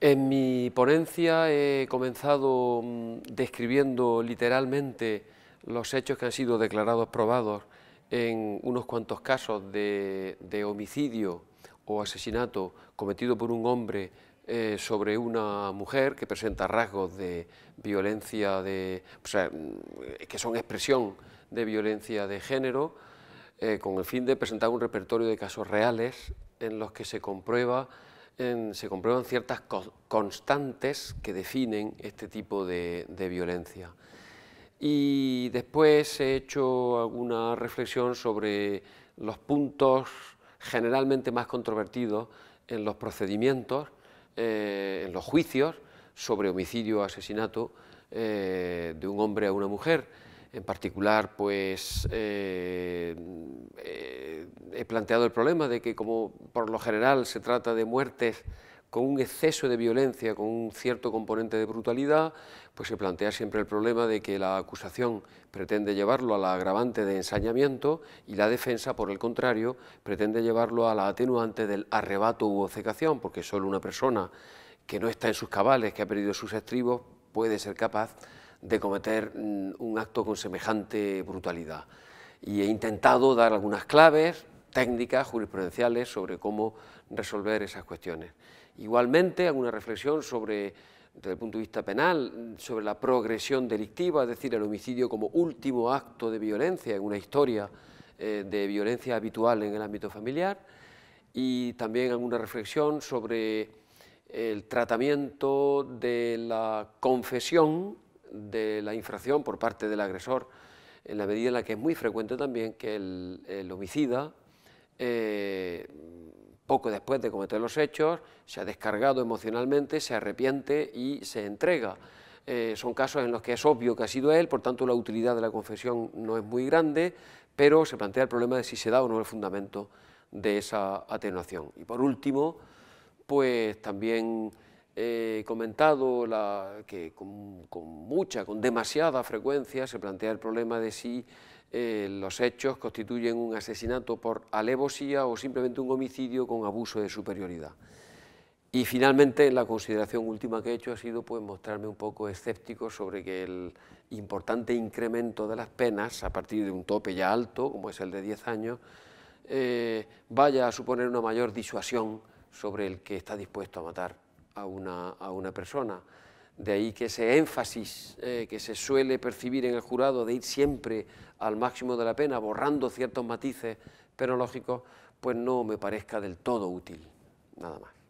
En mi ponencia he comenzado mm, describiendo literalmente los hechos que han sido declarados probados en unos cuantos casos de, homicidio o asesinato cometido por un hombre eh, sobre una mujer que presenta rasgos de violencia, de, o sea, mm, que son expresión de violencia de género, eh, con el fin de presentar un repertorio de casos reales en los que se comprueba se comprueban ciertas constantes que definen este tipo de, violencia. Y después he hecho alguna reflexión sobre los puntos generalmente más controvertidos en los procedimientos, eh, en los juicios sobre homicidio o asesinato eh, de un hombre a una mujer. En particular, pues eh, he planteado el problema de que como por lo general se trata de muertes con un exceso de violencia, con un cierto componente de brutalidad, pues se plantea siempre el problema de que la acusación pretende llevarlo a la agravante de ensañamiento y la defensa, por el contrario, pretende llevarlo a la atenuante del arrebato u obcecación, porque solo una persona que no está en sus cabales, que ha perdido sus estribos, puede ser capaz de cometer mm, un acto con semejante brutalidad. Y he intentado dar algunas claves, técnicas jurisprudenciales sobre cómo resolver esas cuestiones. Igualmente, alguna reflexión sobre, desde el punto de vista penal, sobre la progresión delictiva, es decir, el homicidio como último acto de violencia en una historia eh, de violencia habitual en el ámbito familiar, y también alguna reflexión sobre el tratamiento de la confesión de la infracción por parte del agresor, en la medida en la que es muy frecuente también que el homicida eh, poco después de cometer los hechos, se ha descargado emocionalmente, se arrepiente y se entrega. Eh, son casos en los que es obvio que ha sido él, por tanto la utilidad de la confesión no es muy grande, pero se plantea el problema de si se da o no el fundamento de esa atenuación. Y por último, pues también He eh, comentado que con, mucha, con demasiada frecuencia se plantea el problema de si eh, los hechos constituyen un asesinato por alevosía o simplemente un homicidio con abuso de superioridad. Y finalmente, la consideración última que he hecho ha sido pues, mostrarme un poco escéptico sobre que el importante incremento de las penas, a partir de un tope ya alto, como es el de 10 años, eh, vaya a suponer una mayor disuasión sobre el que está dispuesto a matar a una, a una persona. De ahí que ese énfasis eh, que se suele percibir en el jurado de ir siempre al máximo de la pena, borrando ciertos matices penológicos, pues no me parezca del todo útil. Nada más.